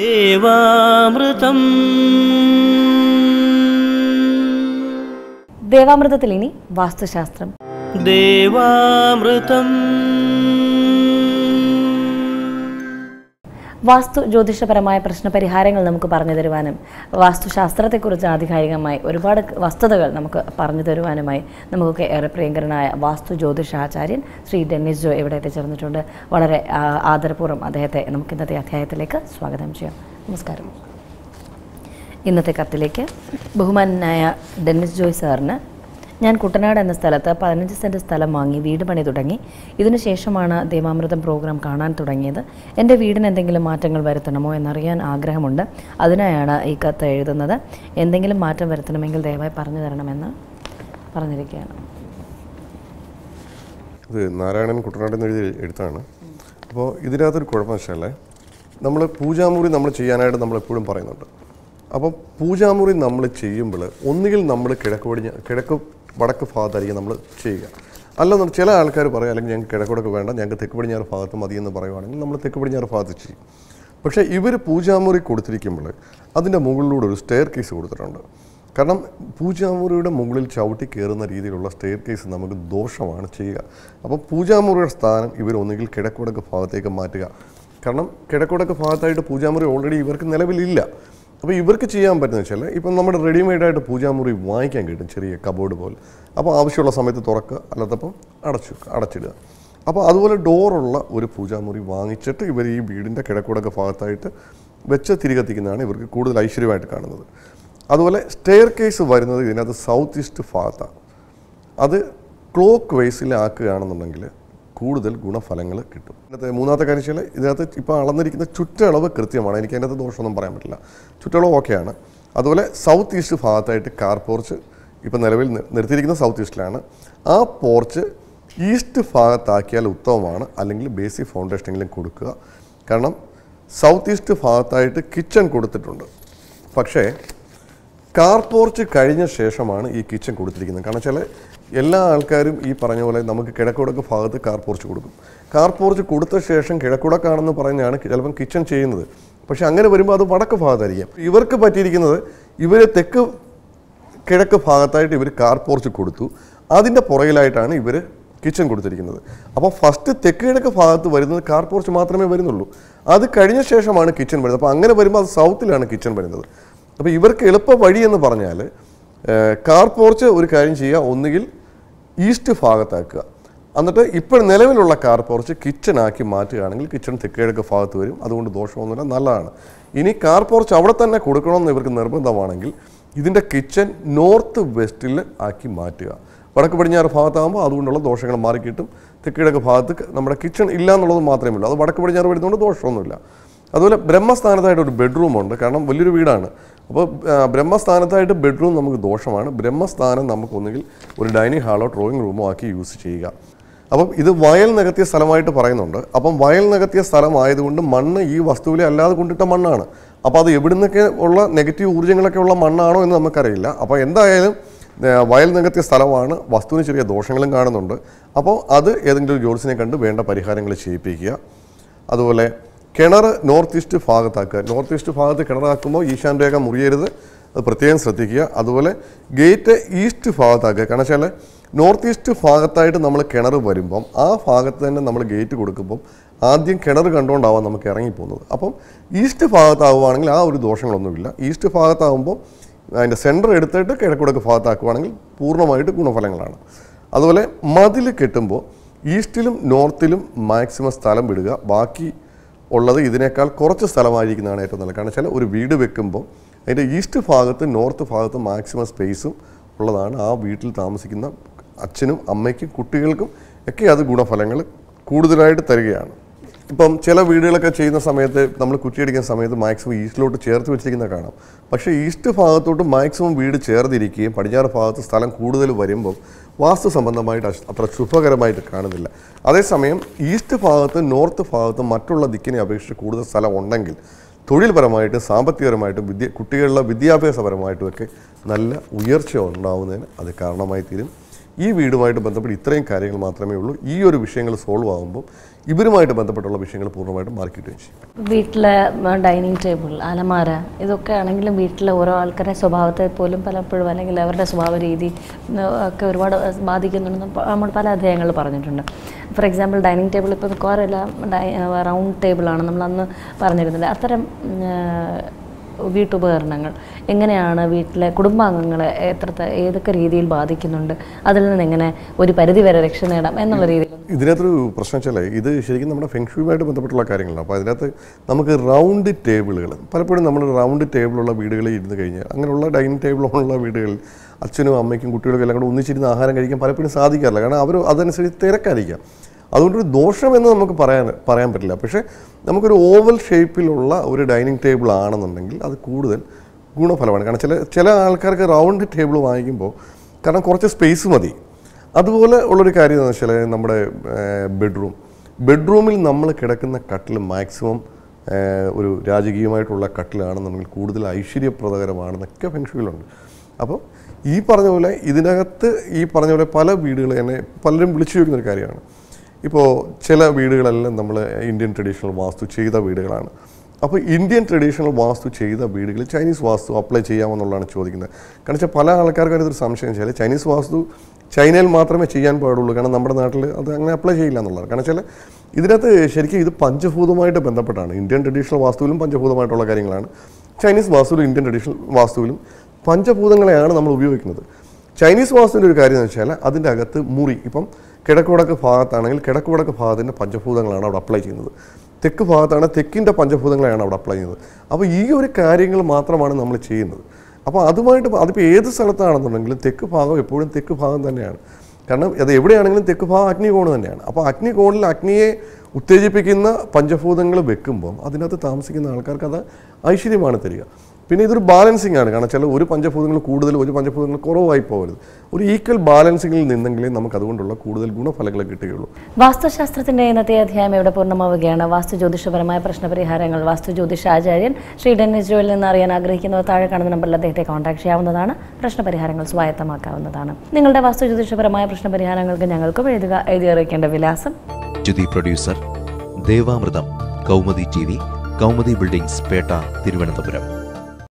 ദേവാമൃതം ദേവാമൃതത്തിൽ ഇനി വാസ്തുശാസ്ത്രം ദേവാമൃതം വാസ്തു ജ്യോതിഷപരമായ പ്രശ്ന പരിഹാരങ്ങൾ നമുക്ക് പറഞ്ഞു തരുവാനും വാസ്തുശാസ്ത്രത്തെക്കുറിച്ച് ആധികാരികമായി ഒരുപാട് വസ്തുതകൾ നമുക്ക് പറഞ്ഞു തരുവാനുമായി നമുക്കൊക്കെ ഏറെ പ്രിയങ്കരനായ വാസ്തു ജ്യോതിഷാചാര്യൻ ശ്രീ ഡെന്നിസ് ജോ ഇവിടെ എത്തിച്ചേർന്നിട്ടുണ്ട് വളരെ ആദരപൂർവ്വം അദ്ദേഹത്തെ നമുക്ക് ഇന്നത്തെ അധ്യായത്തിലേക്ക് സ്വാഗതം ചെയ്യാം നമസ്കാരം ഇന്നത്തെ കത്തിലേക്ക് ബഹുമാനായ ഡെന്നിസ് ജോയ് സാറിന് ഞാൻ കുട്ടനാട് എന്ന സ്ഥലത്ത് പതിനഞ്ച് സെൻറ്റ് സ്ഥലം വാങ്ങി വീട് പണി തുടങ്ങി ഇതിനുശേഷമാണ് ദേവാമൃതം പ്രോഗ്രാം കാണാൻ തുടങ്ങിയത് എൻ്റെ വീടിന് എന്തെങ്കിലും മാറ്റങ്ങൾ വരുത്തണമോ എന്നറിയാൻ ആഗ്രഹമുണ്ട് അതിനായാണ് ഈ കത്ത് എഴുതുന്നത് എന്തെങ്കിലും മാറ്റം വരുത്തണമെങ്കിൽ ദയവായി പറഞ്ഞു തരണമെന്ന് പറഞ്ഞിരിക്കുകയാണ് ഇത് നാരായണൻ കുട്ടനാട് എന്ന് എഴുതി എഴുത്താണ് അപ്പോൾ ഇതിനകത്തൊരു കുഴപ്പം വെച്ചാൽ നമ്മൾ പൂജാമുറി നമ്മൾ ചെയ്യാനായിട്ട് നമ്മളെപ്പോഴും പറയുന്നുണ്ട് അപ്പോൾ പൂജാമുറി നമ്മൾ ചെയ്യുമ്പോൾ ഒന്നുകിൽ നമ്മൾ കിഴക്ക് പടിഞ്ഞ കിഴക്ക് വടക്ക് ഭാഗത്തായിരിക്കും നമ്മൾ ചെയ്യുക അല്ലെന്ന് ചില ആൾക്കാർ പറയും അല്ലെങ്കിൽ ഞങ്ങൾക്ക് കിഴക്കോടൊക്കെ വേണ്ട ഞങ്ങൾക്ക് തെക്ക് പടിഞ്ഞാറ് ഭാഗത്ത് മതി എന്ന് പറയുവാണെങ്കിൽ നമ്മൾ തെക്ക് പടിഞ്ഞാറ് ഭാഗത്ത് ചെയ്യും പക്ഷേ ഇവർ പൂജാമുറി കൊടുത്തിരിക്കുമ്പോൾ അതിൻ്റെ മുകളിലൂടെ ഒരു സ്റ്റെയർ കേസ് കൊടുത്തിട്ടുണ്ട് കാരണം പൂജാമുറിയുടെ മുകളിൽ ചവിട്ടി കയറുന്ന രീതിയിലുള്ള സ്റ്റെയർ കേസ് നമുക്ക് ദോഷമാണ് ചെയ്യുക അപ്പോൾ പൂജാമുറിയുടെ സ്ഥാനം ഇവർ ഒന്നുകിൽ കിഴക്കുടക്ക് ഭാഗത്തേക്ക് മാറ്റുക കാരണം കിഴക്കുടക്ക് ഭാഗത്തായിട്ട് പൂജാമുറി ഓൾറെഡി ഇവർക്ക് നിലവിലില്ല അപ്പോൾ ഇവർക്ക് ചെയ്യാൻ പറ്റുന്ന വെച്ചാൽ ഇപ്പം നമ്മുടെ റെഡിമെയ്ഡായിട്ട് പൂജാമുറി വാങ്ങിക്കാൻ കിട്ടും ചെറിയ കബോർഡ് പോലെ അപ്പോൾ ആവശ്യമുള്ള സമയത്ത് തുറക്കുക അല്ലാത്തപ്പം അടച്ചു അടച്ചിടുക അപ്പോൾ അതുപോലെ ഡോറുള്ള ഒരു പൂജാമുറി വാങ്ങിച്ചിട്ട് ഇവർ ഈ വീടിൻ്റെ കിഴക്കൂടൊക്കെ ഭാഗത്തായിട്ട് വെച്ച് തിരികത്തിക്കുന്നതാണ് ഇവർക്ക് കൂടുതൽ ഐശ്വര്യമായിട്ട് കാണുന്നത് അതുപോലെ സ്റ്റെയർ കേസ് വരുന്നത് ഇതിനകത്ത് സൗത്ത് ഈസ്റ്റ് ഭാഗത്താണ് അത് ക്ലോക്ക് വേസിലാക്കുകയാണെന്നുണ്ടെങ്കിൽ കൂടുതൽ ഗുണഫലങ്ങൾ കിട്ടും ഇന്നത്തെ മൂന്നാമത്തെ കാര്യം വെച്ചാൽ ഇതിനകത്ത് ഇപ്പോൾ അളന്നിരിക്കുന്ന ചുറ്റളവ് കൃത്യമാണ് എനിക്ക് അതിനകത്ത് ദോഷമൊന്നും പറയാൻ പറ്റില്ല ചുറ്റളവ് ഓക്കെയാണ് അതുപോലെ സൗത്ത് ഈസ്റ്റ് ഭാഗത്തായിട്ട് കാർ പോർച്ച് ഇപ്പം നിലവിൽ നിർത്തിയിരിക്കുന്ന സൗത്ത് ഈസ്റ്റിലാണ് ആ പോർച്ച് ഈസ്റ്റ് ഭാഗത്താക്കിയാൽ ഉത്തമമാണ് അല്ലെങ്കിൽ ബേസിക് ഫൗണ്ടേഷനെങ്കിലും കൊടുക്കുക കാരണം സൗത്ത് ഈസ്റ്റ് ഭാഗത്തായിട്ട് കിച്ചൺ കൊടുത്തിട്ടുണ്ട് പക്ഷേ കാർ പോർച്ച് കഴിഞ്ഞ ശേഷമാണ് ഈ കിച്ചൺ കൊടുത്തിരിക്കുന്നത് കാരണം വെച്ചാൽ എല്ലാ ആൾക്കാരും ഈ പറഞ്ഞ പോലെ നമുക്ക് കിഴക്കുടക്ക് ഭാഗത്ത് കാർ പോർച്ച് കൊടുക്കും കാർ പോർച്ച് കൊടുത്ത ശേഷം കിഴക്കുടക്കാണെന്ന് പറഞ്ഞാണ് ചിലപ്പം കിച്ചൺ ചെയ്യുന്നത് പക്ഷെ അങ്ങനെ വരുമ്പോൾ അത് വടക്ക് ഭാഗത്തായിരിക്കും ഇവർക്ക് പറ്റിയിരിക്കുന്നത് ഇവർ തെക്ക് കിഴക്ക് ഭാഗത്തായിട്ട് ഇവർ കാർ പോർച്ച് കൊടുത്തു അതിൻ്റെ പുറകിലായിട്ടാണ് ഇവർ കിച്ചൺ കൊടുത്തിരിക്കുന്നത് അപ്പോൾ ഫസ്റ്റ് തെക്ക് കിഴക്ക് ഭാഗത്ത് വരുന്നത് കാർ പോർച്ച് മാത്രമേ വരുന്നുള്ളൂ അത് കഴിഞ്ഞ ശേഷമാണ് കിച്ചൺ വരുന്നത് അപ്പോൾ അങ്ങനെ വരുമ്പോൾ അത് സൗത്തിലാണ് കിച്ചൺ വരുന്നത് അപ്പോൾ ഇവർക്ക് എളുപ്പ വഴി എന്ന് പറഞ്ഞാൽ കാർ പോർച്ച് ഒരു കാര്യം ചെയ്യുക ഒന്നുകിൽ ഈസ്റ്റ് ഭാഗത്താക്കുക എന്നിട്ട് ഇപ്പോൾ നിലവിലുള്ള കാർ പോർച്ച് കിച്ചണാക്കി മാറ്റുകയാണെങ്കിൽ കിച്ചൺ തെക്കേഴൊക്കെ ഭാഗത്ത് വരും അതുകൊണ്ട് ദോഷമൊന്നുമില്ല നല്ലതാണ് ഇനി കാർ പോർച്ച് അവിടെ തന്നെ കൊടുക്കണമെന്ന് ഇവർക്ക് നിർബന്ധമാണെങ്കിൽ ഇതിൻ്റെ കിച്ചൺ നോർത്ത് വെസ്റ്റിൽ ആക്കി മാറ്റുക വടക്ക് പടിഞ്ഞാറ് ഭാഗത്താകുമ്പോൾ അതുകൊണ്ടുള്ള ദോഷങ്ങൾ മാറിക്കിട്ടും തെക്കിടക്ക് ഭാഗത്ത് നമ്മുടെ കിച്ചൺ ഇല്ല എന്നുള്ളത് മാത്രമേ ഉള്ളൂ അത് വടക്ക് പടിഞ്ഞാറ് വരുന്നതുകൊണ്ട് ദോഷമൊന്നുമില്ല അതുപോലെ ബ്രഹ്മസ്ഥാനത്തായിട്ട് ഒരു ബെഡ്റൂമുണ്ട് കാരണം വലിയൊരു വീടാണ് അപ്പോൾ ബ്രഹ്മസ്ഥാനത്തായിട്ട് ബെഡ്റൂം നമുക്ക് ദോഷമാണ് ബ്രഹ്മസ്ഥാനം നമുക്കൊന്നുകിൽ ഒരു ഡൈനിങ് ഹാളോ ഡ്രോയിങ് റൂമോ ആക്കി യൂസ് ചെയ്യുക അപ്പം ഇത് വയൽ നികത്തിയ സ്ഥലമായിട്ട് പറയുന്നുണ്ട് അപ്പം വയൽ നികത്തിയ സ്ഥലമായതുകൊണ്ട് മണ്ണ് ഈ വസ്തുവിലെ അല്ലാതെ കൊണ്ടിട്ട മണ്ണാണ് അപ്പോൾ അത് എവിടുന്നൊക്കെ ഉള്ള നെഗറ്റീവ് ഊർജ്ജങ്ങളൊക്കെ ഉള്ള മണ്ണാണോ എന്ന് നമുക്കറിയില്ല അപ്പോൾ എന്തായാലും വയൽ നികത്തിയ സ്ഥലമാണ് വസ്തുവിന് ചെറിയ ദോഷങ്ങളും കാണുന്നുണ്ട് അപ്പോൾ അത് ഏതെങ്കിലും ജോലിസിനെ കണ്ട് വേണ്ട പരിഹാരങ്ങൾ ചെയ്യിപ്പിക്കുക അതുപോലെ കിണർ നോർത്ത് ഈസ്റ്റ് ഭാഗത്താക്കുക നോർത്ത് ഈസ്റ്റ് ഭാഗത്ത് കിണറാക്കുമ്പോൾ ഈശാൻ രേഖ മുറിയരുത് അത് പ്രത്യേകം ശ്രദ്ധിക്കുക അതുപോലെ ഗേറ്റ് ഈസ്റ്റ് ഭാഗത്താക്കുക കാരണം വെച്ചാൽ നോർത്ത് ഈസ്റ്റ് ഭാഗത്തായിട്ട് നമ്മൾ കിണർ വരുമ്പം ആ ഭാഗത്ത് തന്നെ നമ്മൾ ഗേറ്റ് കൊടുക്കുമ്പം ആദ്യം കിണർ കണ്ടുകൊണ്ടാവാം നമുക്ക് ഇറങ്ങിപ്പോകുന്നത് അപ്പം ഈസ്റ്റ് ഭാഗത്താവുകയാണെങ്കിൽ ആ ഒരു ദോഷങ്ങളൊന്നുമില്ല ഈസ്റ്റ് ഭാഗത്താവുമ്പോൾ അതിൻ്റെ സെൻറ്റർ എടുത്തിട്ട് കിഴക്കുടക്ക് ഭാഗത്താക്കുകയാണെങ്കിൽ പൂർണ്ണമായിട്ട് ഗുണഫലങ്ങളാണ് അതുപോലെ മതിൽ കെട്ടുമ്പോൾ ഈസ്റ്റിലും നോർത്തിലും മാക്സിമം സ്ഥലം വിടുക ബാക്കി ഉള്ളത് ഇതിനേക്കാൾ കുറച്ച് സ്ഥലമായിരിക്കുന്നതാണ് ഏറ്റവും നല്ലത് കാരണം വെച്ചാൽ ഒരു വീട് വെക്കുമ്പോൾ അതിൻ്റെ ഈസ്റ്റ് ഭാഗത്ത് നോർത്ത് ഭാഗത്ത് മാക്സിമം സ്പേസും ഉള്ളതാണ് ആ വീട്ടിൽ താമസിക്കുന്ന അച്ഛനും അമ്മയ്ക്കും കുട്ടികൾക്കും ഒക്കെ അത് ഗുണഫലങ്ങൾ കൂടുതലായിട്ട് തരികയാണ് ഇപ്പം ചില വീടുകളൊക്കെ ചെയ്യുന്ന സമയത്ത് നമ്മൾ കുറ്റിയടിക്കുന്ന സമയത്ത് മാക്സിമം ഈസ്റ്റിലോട്ട് ചേർത്ത് വെച്ചിരിക്കുന്ന കാണാം പക്ഷേ ഈസ്റ്റ് ഭാഗത്തോട്ട് മാക്സിമം വീട് ചേർന്നിരിക്കുകയും പടിഞ്ഞാറ് ഭാഗത്ത് സ്ഥലം കൂടുതൽ വരുമ്പം വാസ്തു സംബന്ധമായിട്ട് അത്ര ശുഭകരമായിട്ട് കാണുന്നില്ല അതേസമയം ഈസ്റ്റ് ഭാഗത്ത് നോർത്ത് ഭാഗത്ത് മറ്റുള്ള ദിക്കിനെ അപേക്ഷിച്ച് കൂടുതൽ സ്ഥലം ഉണ്ടെങ്കിൽ തൊഴിൽപരമായിട്ട് സാമ്പത്തികപരമായിട്ടും വിദ്യ കുട്ടികളുടെ വിദ്യാഭ്യാസപരമായിട്ടുമൊക്കെ നല്ല ഉയർച്ച ഉണ്ടാവുന്നതിന് അത് കാരണമായി തീരും ഈ വീടുമായിട്ട് ബന്ധപ്പെട്ട് ഇത്രയും കാര്യങ്ങൾ മാത്രമേ ഉള്ളൂ ഈ ഒരു വിഷയങ്ങൾ സോൾവ് ആകുമ്പോൾ ഇവരുമായിട്ട് ബന്ധപ്പെട്ടുള്ള വിഷയങ്ങൾ പൂർണ്ണമായിട്ടും മാറി കിട്ടുകയും ചെയ്യും വീട്ടിലെ ഡൈനിങ് ടേബിൾ അലമാര ഇതൊക്കെ ആണെങ്കിലും വീട്ടിലെ ഓരോ ആൾക്കാരുടെ സ്വഭാവത്തെ പോലും പലപ്പോഴും അല്ലെങ്കിൽ അവരുടെ സ്വഭാവ രീതി ഒക്കെ ഒരുപാട് ബാധിക്കുന്നുണ്ടെന്ന് നമ്മൾ പല അധ്യായങ്ങൾ പറഞ്ഞിട്ടുണ്ട് ഫോർ എക്സാമ്പിൾ ഡൈനിങ് ടേബിൾ ഇപ്പോൾ മിക്കവാറും എല്ലാം റൗണ്ട് ടേബിളാണ് നമ്മൾ അന്ന് പറഞ്ഞിരുന്നത് അത്തരം വീട്ടുപകരണങ്ങൾ എങ്ങനെയാണ് വീട്ടിലെ കുടുംബാംഗങ്ങളെ എത്ര ഏതൊക്കെ രീതിയിൽ ബാധിക്കുന്നുണ്ട് അതിൽ നിന്ന് എങ്ങനെ ഒരു പരിധി വരെ രക്ഷ നേടാം എന്നുള്ള രീതിയിൽ ഇതിനകത്തൊരു പ്രശ്നം വെച്ചാൽ ഇത് ശരിക്കും നമ്മുടെ ഫെങ്ഷുവുമായിട്ട് ബന്ധപ്പെട്ടുള്ള കാര്യങ്ങളാണ് അപ്പോൾ അതിനകത്ത് നമുക്ക് റൗണ്ട് ടേബിളുകൾ പലപ്പോഴും നമ്മൾ റൗണ്ട് ടേബിളുള്ള വീടുകളിൽ ഇരുന്ന് കഴിഞ്ഞാൽ അങ്ങനെയുള്ള ഡൈനിങ് ടേബിളുള്ള വീടുകളിൽ അച്ഛനും അമ്മയ്ക്കും കുട്ടികൾക്കും എല്ലാം കൂടെ ഒന്നിച്ചിരുന്ന് ആഹാരം കഴിക്കാൻ പലപ്പോഴും സാധിക്കാറില്ല കാരണം അവർ അതനുസരിച്ച് തിരക്കായിരിക്കാം അതുകൊണ്ടൊരു ദോഷമെന്ന് നമുക്ക് പറയാൻ പറയാൻ പറ്റില്ല പക്ഷേ നമുക്കൊരു ഓവൽ ഷേപ്പിലുള്ള ഒരു ഡൈനിങ് ടേബിൾ ആണെന്നുണ്ടെങ്കിൽ അത് കൂടുതൽ ഗുണഫലമാണ് കാരണം ചില ചില ആൾക്കാർക്ക് റൗണ്ട് ടേബിൾ വാങ്ങിക്കുമ്പോൾ കാരണം കുറച്ച് സ്പേസ് മതി അതുപോലെ ഉള്ളൊരു കാര്യം എന്താണെന്ന് വെച്ചാൽ നമ്മുടെ ബെഡ്റൂം ബെഡ്റൂമിൽ നമ്മൾ കിടക്കുന്ന കട്ടിൽ മാക്സിമം ഒരു രാജകീയമായിട്ടുള്ള കട്ടിലാണെന്നുണ്ടെങ്കിൽ കൂടുതൽ ഐശ്വര്യപ്രദകരമാണെന്നൊക്കെ ഫെങ്ഷുവിലുണ്ട് അപ്പോൾ ഈ പറഞ്ഞ പോലെ ഇതിനകത്ത് ഈ പറഞ്ഞ പോലെ പല വീടുകളെ എന്നെ പലരും വിളിച്ചു ചോദിക്കുന്ന ഒരു കാര്യമാണ് ഇപ്പോൾ ചില വീടുകളെല്ലാം നമ്മൾ ഇന്ത്യൻ ട്രഡീഷണൽ വാസ്തു ചെയ്ത വീടുകളാണ് അപ്പോൾ ഇന്ത്യൻ ട്രഡീഷണൽ വാസ്തു ചെയ്ത വീടുകളിൽ ചൈനീസ് വാസ്തു അപ്ലൈ ചെയ്യാമെന്നുള്ളതാണ് ചോദിക്കുന്നത് കാരണം വെച്ചാൽ പല ആൾക്കാർക്കും ഇതൊരു സംശയം വെച്ചാൽ ചൈനീസ് വാസ്തു ചൈനയിൽ മാത്രമേ ചെയ്യാൻ പാടുള്ളൂ കാരണം നമ്മുടെ നാട്ടിൽ അത് അങ്ങനെ അപ്ലൈ ചെയ്യില്ല എന്നുള്ളതാണ് കാരണം വെച്ചാൽ ഇതിനകത്ത് ശരിക്കും ഇത് പഞ്ചഭൂതമായിട്ട് ബന്ധപ്പെട്ടാണ് ഇന്ത്യൻ ട്രഡീഷണൽ വാസ്തുവിലും പഞ്ചഭൂതമായിട്ടുള്ള കാര്യങ്ങളാണ് ചൈനീസ് വാസ്തുവിലും ഇന്ത്യൻ ട്രഡീഷണൽ വാസ്തുവിലും പഞ്ചഭൂതങ്ങളെയാണ് നമ്മൾ ഉപയോഗിക്കുന്നത് ചൈനീസ് വാസ്തുവിൻ്റെ ഒരു കാര്യം എന്ന് വെച്ചാൽ അതിൻ്റെ അകത്ത് മുറി ഇപ്പം കിഴക്കുവടക്ക് ഭാഗത്താണെങ്കിൽ കിഴക്കുവടക്ക് ഭാഗത്തിൻ്റെ പഞ്ചഭൂതങ്ങളാണ് അവിടെ അപ്ലൈ ചെയ്യുന്നത് തെക്ക് ഭാഗത്താണ് തെക്കിൻ്റെ പഞ്ചഭൂതങ്ങളെയാണ് അവിടെ അപ്ലൈ ചെയ്യുന്നത് അപ്പോൾ ഈ ഒരു കാര്യങ്ങൾ മാത്രമാണ് നമ്മൾ ചെയ്യുന്നത് അപ്പോൾ അതുമായിട്ട് അതിപ്പോൾ ഏത് സ്ഥലത്താണെന്നുണ്ടെങ്കിലും തെക്ക് ഭാഗം എപ്പോഴും തെക്ക് ഭാഗം തന്നെയാണ് കാരണം അത് എവിടെയാണെങ്കിലും തെക്ക് ഭാഗം അഗ്നികോണ് തന്നെയാണ് അപ്പോൾ അഗ്നികോണിൽ അഗ്നിയെ ഉത്തേജിപ്പിക്കുന്ന പഞ്ചഭൂതങ്ങൾ വെക്കുമ്പം അതിനകത്ത് താമസിക്കുന്ന ആൾക്കാർക്ക് അത് ഐശ്വര്യമാണ് തരിക പിന്നെ ഇതൊരു ബാലൻസിങ് ആണ് കാരണം ചില ഒരു പഞ്ചഭൂതങ്ങൾ കൂടുതൽ ഒരു പഞ്ചഭൂതങ്ങൾ കുറവായി പോകരുത് ഒരു ഈക്വൽ ബാലൻസിങ്ങിൽ നിന്നെങ്കിലേ നമുക്ക് അതുകൊണ്ടുള്ള കൂടുതൽ ഗുണഫലങ്ങൾ കിട്ടുകയുള്ളൂ വാസ്തുശാസ്ത്രത്തിന്റെ ഇന്നത്തെ അധ്യായം ഇവിടെ പൂർണ്ണമാവുകയാണ് വാസ്തു ജ്യോതിഷപരമായ പ്രശ്നപരിഹാരങ്ങൾ വാസ്തു ജ്യോതിഷ ആചാര്യൻ ശ്രീ ഡെന്നിജോയിൽ നിന്ന് അറിയാൻ ആഗ്രഹിക്കുന്നവർ താഴെ കാണുന്ന നമ്പറിൽ അദ്ദേഹത്തെ കോൺടാക്ട് ചെയ്യാവുന്നതാണ് പ്രശ്നപരിഹാരങ്ങൾ സ്വായത്തമാക്കാവുന്നതാണ് നിങ്ങളുടെ വാസ്തു ജ്യോതിഷപരമായ പരിഹാരങ്ങൾക്ക് ഞങ്ങൾക്കും എഴുതുക എഴുതി അറിയിക്കേണ്ട വിലാസം ജ്യുതി producer Devamritham Kaumudi T V Kaumudi buildings Pettah Thiruvananthapuram